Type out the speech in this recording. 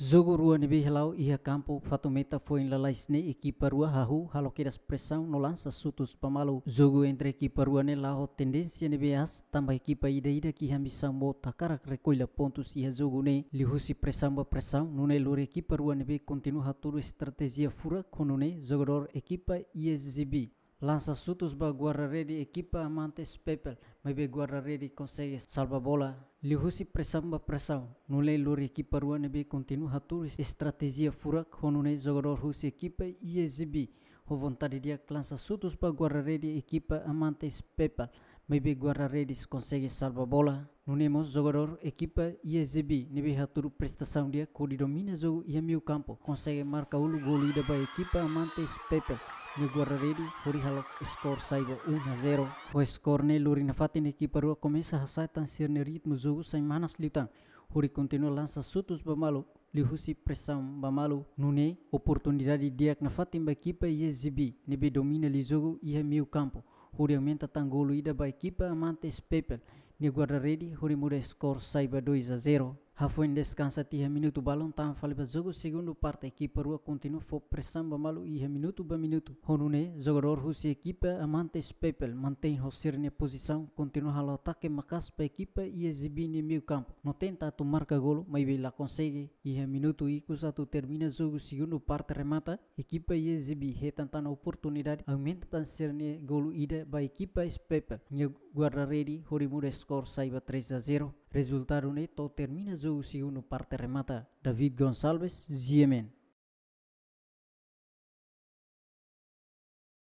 Jogo rua nebe hilau ia campo fatumeta foi em lalai sne equipa rua hahu halo que das pressão no lança sutus pamalu. Jogo entre equipa rua ne laho tendência nebe as tamba equipa ida ida ki hami sambo takara recolha pontos ia jogo ne lihusi pressão ba pressão nune lor equipa rua nebe continua haturu estrategia fura konune jogador equipa ia zibi. lança sutos para guarda-rede equipa amantes Pepel, mas be guarda-rede consegue salvar bola. Lihusi pressão para pressão, no lei lori equipa ruana be continua a estratégia furak, honune jogador russo equipa e exibi. O vontade de lança sutos para guarda-rede equipa amantes Pepel, mas be guarda-rede consegue salvar bola. Nunemos jogador equipa ISB nebe haturu prestação dia codidomina jogo e meio campo consegue marcar o gol da equipa amantes Pepel. Një Guerreri furi halok skor saibo 1-0. O skor ne luri na fatin equiparu começa a sai tan ser ne ritmo jogo sem manas litan. Huri continua lança sutos bamalo. Lihusi pressão bamalo nune oportunidade diak na fatin ba equipa zibi exibi. Nebe domina li jogo e meio campo. Huri aumenta tangolo ida ba equipa amantes Pepel de guarda-rede, Horimuda score saiba 2 a 0. Rafoin descansa 10 minuto balon tam fale para segundo parte equipa rua continua for pressão ba malu e minuto ba minuto. Honune jogador russa equipa amantes pepel mantém Rossir na posição continua halo ataque macas para equipa e exibir no meio campo. Não tenta tu marca golo mas ele consegue e minuto e tu termina jogo segundo parte remata equipa e exibi retentando oportunidade aumenta tan ser golo ida ba equipa pepel. Guarda-rede Horimuda score skor saiba 3 a 0. Resultado neto termina o segundo parte remata David Gonçalves Ziemen.